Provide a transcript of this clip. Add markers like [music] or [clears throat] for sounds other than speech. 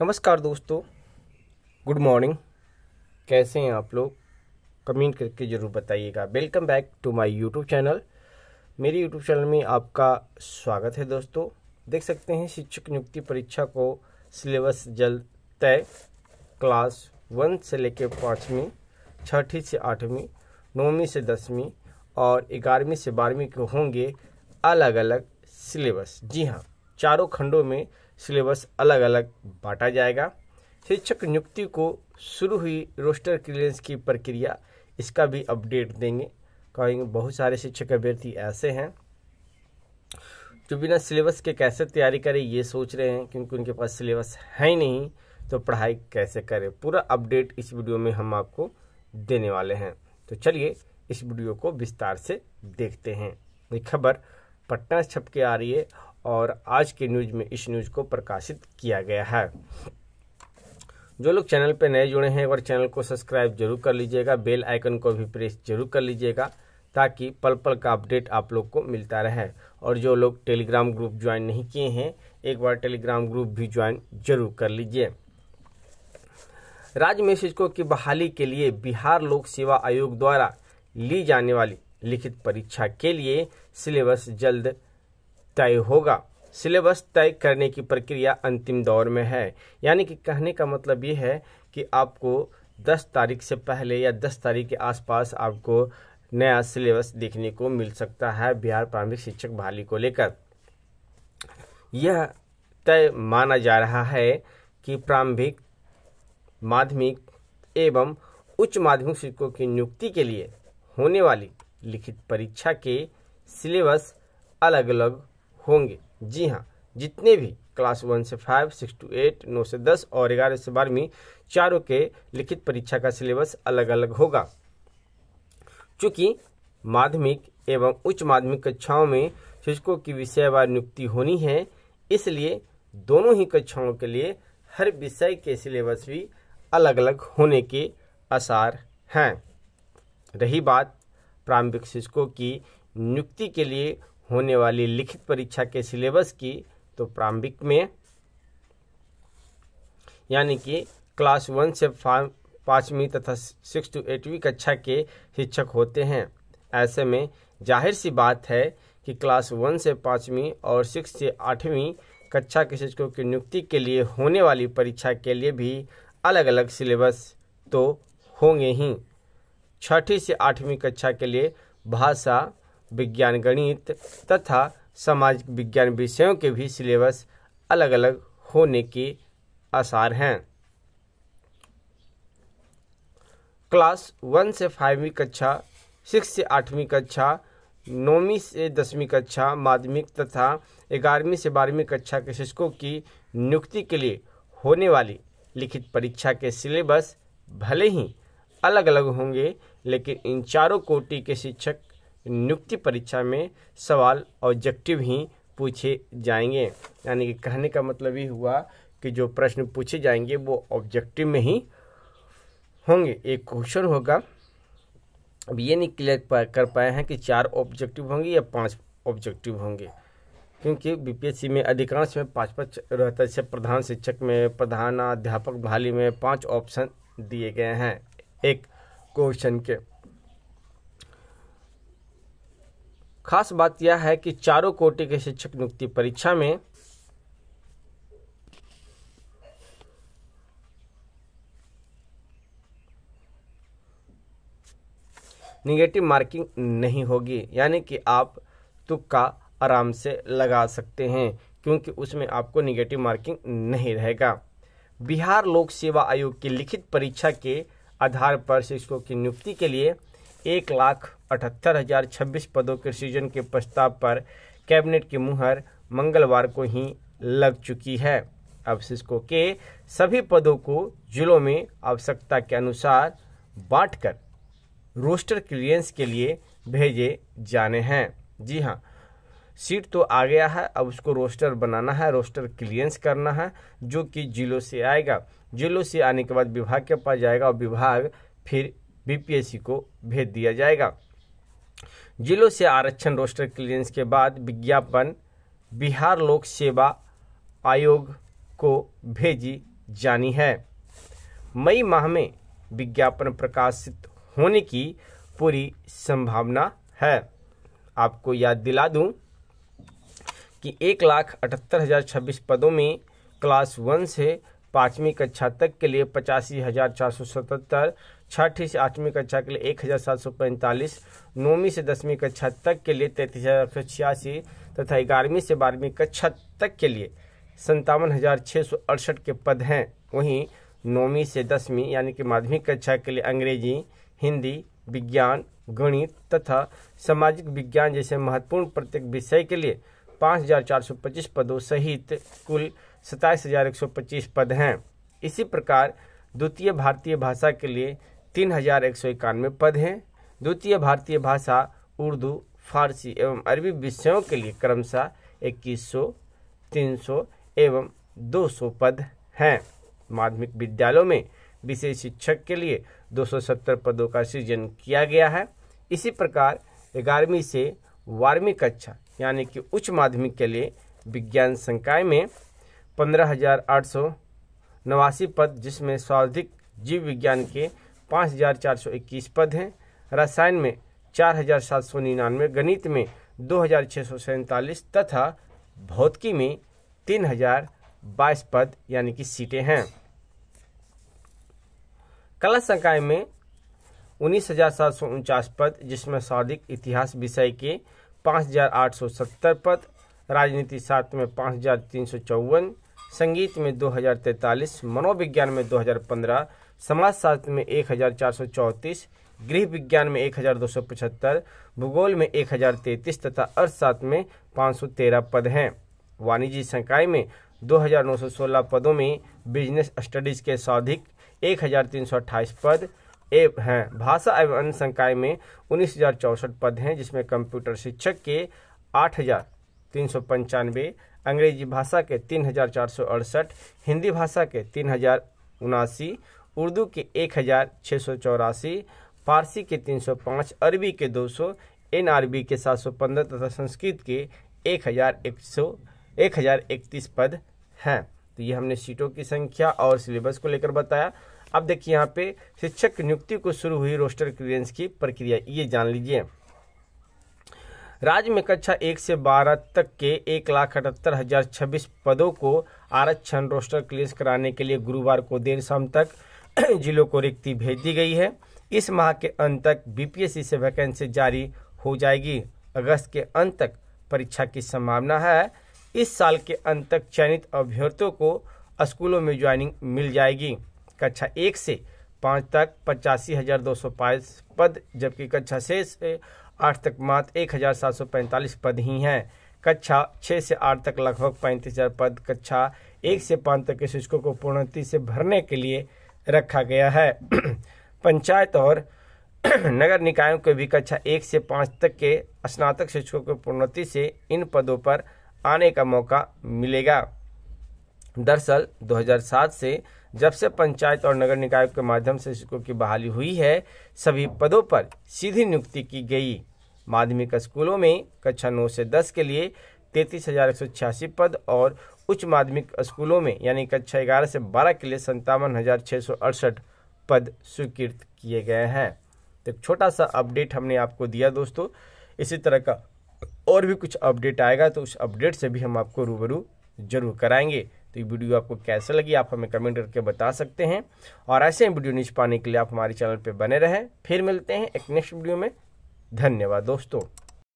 नमस्कार दोस्तों good morning कैसे हैं आप लोग कमेंट करके ज़रूर बताइएगा welcome back to my YouTube channel मेरे यूट्यूब चैनल में आपका स्वागत है दोस्तों देख सकते हैं शिक्षक नियुक्ति परीक्षा को सिलेबस जल्द तय क्लास वन से लेकर पाँचवीं छठी से आठवीं नौवीं से दसवीं और ग्यारहवीं से बारहवीं के होंगे अलग अलग सिलेबस जी हाँ चारों खंडों में सिलेबस अलग अलग बांटा जाएगा शिक्षक नियुक्ति को शुरू हुई रोस्टर क्लियरेंस की प्रक्रिया इसका भी अपडेट देंगे कहेंगे बहुत सारे शिक्षक अभ्यर्थी ऐसे हैं जो बिना सिलेबस के कैसे तैयारी करें ये सोच रहे हैं क्योंकि उनके पास सिलेबस है ही नहीं तो पढ़ाई कैसे करें पूरा अपडेट इस वीडियो में हम आपको देने वाले हैं तो चलिए इस वीडियो को विस्तार से देखते हैं ये खबर पटना छप के आ रही है और आज के न्यूज में इस न्यूज को प्रकाशित किया गया है जो लोग चैनल पर नए जुड़े हैं और चैनल को सब्सक्राइब जरूर कर लीजिएगा बेल आइकन को भी प्रेस जरूर कर लीजिएगा ताकि पल पल का अपडेट आप लोग को मिलता रहे और जो लोग टेलीग्राम ग्रुप ज्वाइन नहीं किए हैं एक बार टेलीग्राम ग्रुप भी ज्वाइन जरूर कर लीजिए राज्य में शिक्षकों की बहाली के लिए बिहार लोक सेवा आयोग द्वारा ली जाने वाली लिखित परीक्षा के लिए सिलेबस जल्द तय होगा सिलेबस तय करने की प्रक्रिया अंतिम दौर में है यानी कि कहने का मतलब ये है कि आपको 10 तारीख से पहले या 10 तारीख के आसपास आपको नया सिलेबस देखने को मिल सकता है बिहार प्राथमिक शिक्षक बहाली को लेकर यह तय माना जा रहा है कि प्रारंभिक माध्यमिक एवं उच्च माध्यमिक शिक्षकों की नियुक्ति के लिए होने वाली लिखित परीक्षा के सिलेबस अलग अलग होंगे जी हाँ जितने भी क्लास वन से फाइव सिक्स टू एट नौ से दस और ग्यारह से बारहवीं चारों के लिखित परीक्षा का सिलेबस अलग अलग होगा चूंकि माध्यमिक एवं उच्च माध्यमिक कक्षाओं में शिक्षकों की विषयवार नियुक्ति होनी है इसलिए दोनों ही कक्षाओं के लिए हर विषय के सिलेबस भी अलग अलग होने के आसार हैं रही बात प्रारंभिक शिक्षकों की नियुक्ति के लिए होने वाली लिखित परीक्षा के सिलेबस की तो प्रारंभिक में यानी कि क्लास वन से पाँचवीं तथा सिक्स टू एटवीं कक्षा के शिक्षक होते हैं ऐसे में जाहिर सी बात है कि क्लास वन से पाँचवीं और सिक्स से आठवीं कक्षा के शिक्षकों की नियुक्ति के लिए होने वाली परीक्षा के लिए भी अलग अलग सिलेबस तो होंगे ही छठी से आठवीं कक्षा के लिए भाषा विज्ञान गणित तथा सामाजिक विज्ञान विषयों के भी सिलेबस अलग अलग होने के आसार हैं क्लास वन से फाइवी कक्षा सिक्स से आठवीं कक्षा नौवीं से दसवीं कक्षा माध्यमिक तथा ग्यारहवीं से बारहवीं कक्षा के शिक्षकों की नियुक्ति के लिए होने वाली लिखित परीक्षा के सिलेबस भले ही अलग अलग होंगे लेकिन इन चारों कोटि के शिक्षक नियुक्ति परीक्षा में सवाल ऑब्जेक्टिव ही पूछे जाएंगे यानी कि कहने का मतलब ये हुआ कि जो प्रश्न पूछे जाएंगे वो ऑब्जेक्टिव में ही होंगे एक क्वेश्चन होगा अब ये नहीं क्लियर कर पाए हैं कि चार ऑब्जेक्टिव होंगे या पांच ऑब्जेक्टिव होंगे क्योंकि बीपीएससी में अधिकांश में पाँच पाँच रहता है जैसे प्रधान शिक्षक में प्रधानाध्यापक बहाली में पाँच ऑप्शन दिए गए हैं एक क्वेश्चन के खास बात यह है कि चारों कोटि के शिक्षक नियुक्ति परीक्षा में निगेटिव मार्किंग नहीं होगी यानी कि आप तुक्का आराम से लगा सकते हैं क्योंकि उसमें आपको निगेटिव मार्किंग नहीं रहेगा बिहार लोक सेवा आयोग की लिखित परीक्षा के आधार पर शिक्षकों की नियुक्ति के लिए एक लाख अठहत्तर हजार छब्बीस पदों के सृजन के प्रस्ताव पर कैबिनेट की मुहर मंगलवार को ही लग चुकी है अब सिस्को के सभी पदों को जिलों में आवश्यकता के अनुसार बांटकर रोस्टर क्लियरेंस के लिए भेजे जाने हैं जी हाँ सीट तो आ गया है अब उसको रोस्टर बनाना है रोस्टर क्लियरेंस करना है जो कि जिलों से आएगा जिलों से आने के बाद विभाग के पास जाएगा और विभाग फिर बीपीएससी को भेज दिया जाएगा जिलों से आरक्षण रोस्टर क्लियरेंस के बाद विज्ञापन बिहार लोक सेवा आयोग को भेजी जानी है मई माह में विज्ञापन प्रकाशित होने की पूरी संभावना है आपको याद दिला दूं कि एक लाख अठहत्तर हज़ार छब्बीस पदों में क्लास वन से पाँचवीं कक्षा तक के लिए पचासी हज़ार चार सौ सतहत्तर छठी से आठवीं कक्षा के लिए एक हज़ार सात सौ पैंतालीस नौवीं से दसवीं कक्षा तक के लिए तैंतीस हज़ार एक सौ छियासी तथा ग्यारहवीं से बारहवीं कक्षा तक के लिए संतावन हज़ार छः सौ अड़सठ के पद हैं वहीं नौवीं से दसवीं यानी कि माध्यमिक कक्षा के लिए अंग्रेजी हिंदी विज्ञान गणित तथा सामाजिक विज्ञान जैसे महत्वपूर्ण प्रत्येक विषय के लिए 5,425 पदों सहित कुल सताईस पद हैं इसी प्रकार द्वितीय भारतीय भाषा के लिए तीन हजार एक सौ इक्यानवे पद हैं द्वितीय भारतीय भाषा उर्दू फारसी एवं अरबी विषयों के लिए क्रमशः इक्कीस सौ तीन सौ एवं दो सौ पद हैं माध्यमिक विद्यालयों में विशेष शिक्षक के लिए दो सौ सत्तर पदों का सृजन किया गया है इसी प्रकार ग्यारहवीं से बारहवीं कक्षा अच्छा, यानी कि उच्च माध्यमिक के लिए विज्ञान संकाय में पंद्रह हज़ार आठ सौ नवासी पद जिसमें सर्वाधिक जीव विज्ञान के पाँच हज़ार चार सौ इक्कीस पद हैं रसायन में चार हज़ार सात सौ निन्यानवे गणित में दो हज़ार छः सौ सैंतालीस तथा भौतिकी में तीन हज़ार बाईस पद यानी कि सीटें हैं कला संकाय में उन्नीस हजार सात सौ उनचास पद जिसमें सादिक इतिहास विषय के पाँच हजार आठ सौ सत्तर पद राजनीति शास्त्र में पाँच हजार तीन सौ चौवन संगीत में दो हजार तैंतालीस मनोविज्ञान में दो हजार पंद्रह समाजशास्त्र में एक हजार चार सौ चौंतीस गृह विज्ञान में एक हजार दो सौ पचहत्तर भूगोल में एक हजार तैतीस तथा अर्थशास्त्र में पाँच सौ तेरह पद हैं वाणिज्य संकाय में दो हजार नौ सौ सोलह पदों में बिजनेस स्टडीज़ के सर्वाधिक एक हजार तीन सौ अट्ठाईस पद ए हैं भाषा एवं अन्य संकाय में उन्नीस हजार चौंसठ पद हैं जिसमें कंप्यूटर शिक्षक के आठ हजार तीन सौ पंचानवे अंग्रेजी भाषा के तीन हजार चार सौ अड़सठ हिंदी भाषा के तीन हजार उनासी उर्दू के एक हजार छः सौ चौरासी फारसी के तीन सौ पाँच अरबी के दो सौ एन आर बी के सात सौ पंद्रह तथा संस्कृत के एक हजार एक सौ एक हजार इकतीस पद हैं तो ये हमने सीटों की संख्या और सिलेबस को लेकर बताया अब देखिए यहाँ पे शिक्षक नियुक्ति को शुरू हुई रोस्टर क्लियरेंस की प्रक्रिया ये जान लीजिए राज्य में कक्षा एक से बारह तक के एक लाख अठहत्तर हजार छब्बीस पदों को आरक्षण रोस्टर क्लियरेंस कराने के लिए गुरुवार को देर शाम तक [clears throat] जिलों को रिक्ति भेज दी गई है इस माह के अंत तक बीपीएससी से वैकेंसी जारी हो जाएगी अगस्त के अंत तक परीक्षा की संभावना है इस साल के अंत तक चयनित अभ्यर्थियों को स्कूलों में ज्वाइनिंग मिल जाएगी कक्षा एक से पाँच तक पचासी हज़ार दो सौ पाँच पद जबकि कक्षा छः से आठ तक मात्र एक हज़ार सात सौ पैंतालीस पद ही हैं कक्षा छः से आठ तक लगभग पैंतीस हज़ार पद कक्षा एक से पाँच तक के शिक्षकों को पूर्णति से भरने के लिए रखा गया है [clears throat] पंचायत और [clears throat] नगर निकायों को भी कक्षा एक से पाँच तक के स्नातक शिक्षकों को पूर्णति से इन पदों पर आने का मौका मिलेगा दरअसल 2007 से जब से पंचायत और नगर निकाय के माध्यम से शिक्षकों की बहाली हुई है सभी पदों पर सीधी नियुक्ति की गई माध्यमिक स्कूलों में कक्षा नौ से दस के लिए तैंतीस हज़ार एक सौ छियासी पद और उच्च माध्यमिक स्कूलों में यानी कक्षा ग्यारह से बारह के लिए संतावन हज़ार छः सौ अड़सठ पद स्वीकृत किए गए हैं तो छोटा सा अपडेट हमने आपको दिया दोस्तों इसी तरह का और भी कुछ अपडेट आएगा तो उस अपडेट से भी हम आपको रूबरू जरूर कराएंगे तो ये वीडियो आपको कैसा लगी आप हमें कमेंट करके बता सकते हैं और ऐसे वीडियो नीचे पाने के लिए आप हमारे चैनल पर बने रहें फिर मिलते हैं एक नेक्स्ट वीडियो में धन्यवाद दोस्तों